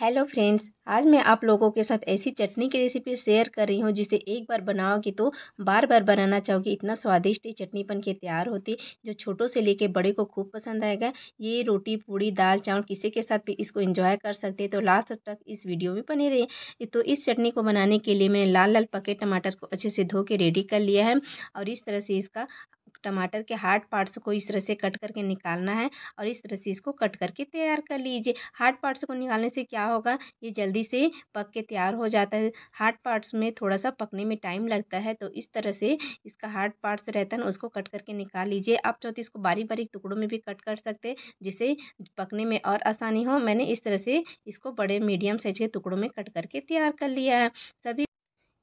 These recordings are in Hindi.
हेलो फ्रेंड्स आज मैं आप लोगों के साथ ऐसी चटनी की रेसिपी शेयर कर रही हूँ जिसे एक बार बनाओगे तो बार बार बनाना चाहोगे इतना स्वादिष्ट ये चटनी बन के तैयार होती जो छोटों से लेके बड़े को खूब पसंद आएगा ये रोटी पूड़ी दाल चावल किसी के साथ भी इसको एंजॉय कर सकते हैं तो लास्ट तक इस वीडियो में बने रहे तो इस चटनी को बनाने के लिए मैंने लाल लाल पके टमाटर को अच्छे से धो के रेडी कर लिया है और इस तरह से इसका टमाटर के हार्ड पार्ट्स को इस तरह से कट करके निकालना है और इस तरह से इसको कट करके तैयार कर लीजिए हार्ड पार्ट्स को निकालने से क्या होगा ये जल्दी से पक के तैयार हो जाता है हार्ड पार्ट्स में थोड़ा सा पकने में टाइम लगता है तो इस तरह से इसका हार्ड पार्ट्स रहता है ना उसको कट करके निकाल लीजिए आप चाहते तो इसको बारीक बारीक टुकड़ों में भी कट कर सकते हैं जिससे पकने में और आसानी हो मैंने इस तरह से इसको बड़े मीडियम साइज के टुकड़ों में कट करके तैयार कर लिया है सभी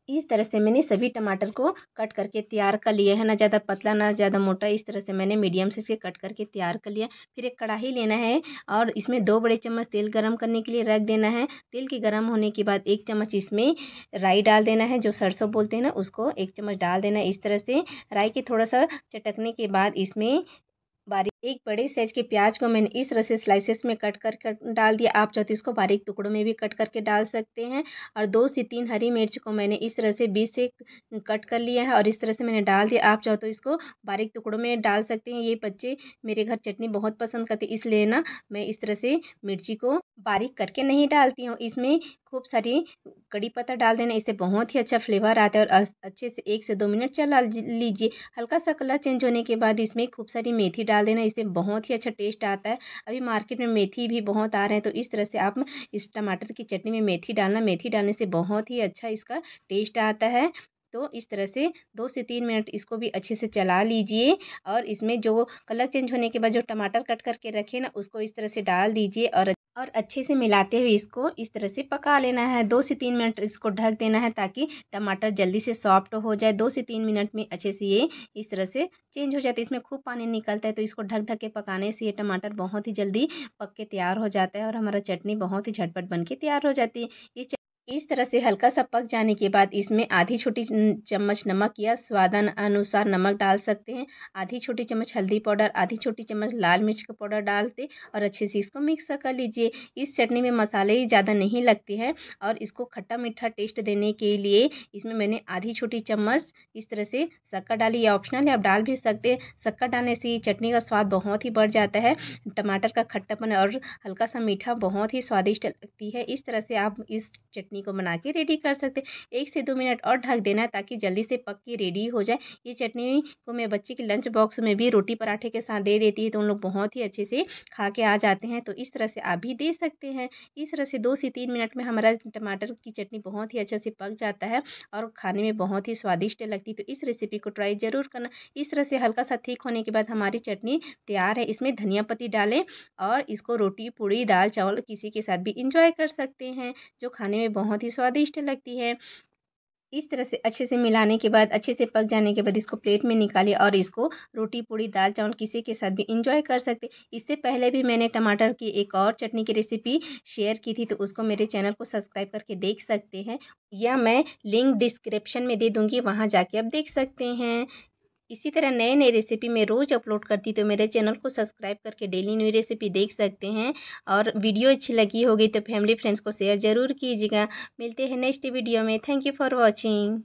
इस तरह से मैंने सभी टमाटर को कट करके तैयार कर लिया है ना ज़्यादा पतला ना ज़्यादा मोटा इस तरह से मैंने मीडियम से इसे कट करके तैयार कर लिया फिर एक कढ़ाई लेना है और इसमें दो बड़े चम्मच तेल गरम करने के लिए रख देना है तेल के गरम होने के बाद एक चम्मच इसमें राई डाल देना है जो सरसों बोलते हैं ना उसको एक चम्मच डाल देना है इस तरह से राई के थोड़ा सा चटकने के बाद इसमें बारीक एक बड़े साइज के प्याज को मैंने इस तरह से स्लाइसेस में कट कर कर डाल दिया आप चाहते तो इसको बारीक टुकड़ों में भी कट करके डाल सकते हैं और दो से तीन हरी मिर्च को मैंने इस तरह से बीस से कट कर लिया है और इस तरह से मैंने डाल दिया आप चाहो तो इसको बारीक टुकड़ों में डाल सकते हैं ये बच्चे मेरे घर चटनी बहुत पसंद करते इसलिए ना मैं इस तरह से मिर्ची को बारीक करके नहीं डालती हूँ इसमें खूब सारी कड़ी पत्ता डाल देना इससे बहुत ही अच्छा फ्लेवर आता है और अच्छे से एक से दो मिनट चला लीजिए हल्का सा कलर चेंज होने के बाद इसमें खूब सारी मेथी डाल देना इसे बहुत ही अच्छा टेस्ट आता है अभी मार्केट में मेथी भी बहुत आ रहे हैं तो इस तरह से आप इस टमाटर की चटनी में मेथी डालना मेथी डालने से बहुत ही अच्छा इसका टेस्ट आता है तो इस तरह से दो से तीन मिनट इसको भी अच्छे से चला लीजिए और इसमें जो कलर चेंज होने के बाद जो टमाटर कट करके रखे ना उसको इस तरह से डाल दीजिए और और अच्छे से मिलाते हुए इसको इस तरह से पका लेना है दो से तीन मिनट इसको ढक देना है ताकि टमाटर जल्दी से सॉफ्ट हो जाए दो से तीन मिनट में अच्छे से ये इस तरह से चेंज हो जाता है इसमें खूब पानी निकलता है तो इसको ढक ढक के पकाने से ये टमाटर बहुत ही जल्दी पक के तैयार हो जाता है और हमारा चटनी बहुत ही झटपट बन के तैयार हो जाती है इस तरह से हल्का सा पक जाने के बाद इसमें आधी छोटी चम्मच नमक या स्वादन अनुसार नमक डाल सकते हैं आधी छोटी चम्मच हल्दी पाउडर आधी छोटी चम्मच लाल मिर्च का पाउडर डालते और अच्छे से इसको मिक्स कर लीजिए इस चटनी में मसाले ही ज़्यादा नहीं लगते हैं और इसको खट्टा मीठा टेस्ट देने के लिए इसमें मैंने आधी छोटी चम्मच इस तरह से शक्कर डाली या ऑप्शनल है आप डाल भी सकते हैं शक्कर डालने से चटनी का स्वाद बहुत ही बढ़ जाता है टमाटर का खट्टापन और हल्का सा मीठा बहुत ही स्वादिष्ट लगती है इस तरह से आप इस चटनी चटनी को बना के रेडी कर सकते हैं एक से दो मिनट और ढक देना ताकि जल्दी से पक के रेडी हो जाए ये चटनी को मैं बच्चे के लंच बॉक्स में भी रोटी पराठे के साथ दे देती है तो उन लोग बहुत ही अच्छे से खा के आ जाते हैं तो इस तरह से आप भी दे सकते हैं इस तरह से दो से तीन मिनट में हमारा टमाटर की चटनी बहुत ही अच्छे से पक जाता है और खाने में बहुत ही स्वादिष्ट लगती है तो इस रेसिपी को ट्राई ज़रूर करना इस तरह से हल्का सा ठीक होने के बाद हमारी चटनी तैयार है इसमें धनिया पत्ती डालें और इसको रोटी पूड़ी दाल चावल किसी के साथ भी इंजॉय कर सकते हैं जो खाने में बहुत बहुत ही स्वादिष्ट लगती है इस तरह से अच्छे से मिलाने के बाद अच्छे से पक जाने के बाद इसको प्लेट में निकालिए और इसको रोटी पूड़ी दाल चावल किसी के साथ भी इंजॉय कर सकते इससे पहले भी मैंने टमाटर की एक और चटनी की रेसिपी शेयर की थी तो उसको मेरे चैनल को सब्सक्राइब करके देख सकते हैं या मैं लिंक डिस्क्रिप्शन में दे दूँगी वहाँ जाके आप देख सकते हैं इसी तरह नए नए रेसिपी मैं रोज़ अपलोड करती तो मेरे चैनल को सब्सक्राइब करके डेली न्यू रेसिपी देख सकते हैं और वीडियो अच्छी लगी होगी तो फैमिली फ्रेंड्स को शेयर ज़रूर कीजिएगा मिलते हैं नेक्स्ट वीडियो में थैंक यू फॉर वॉचिंग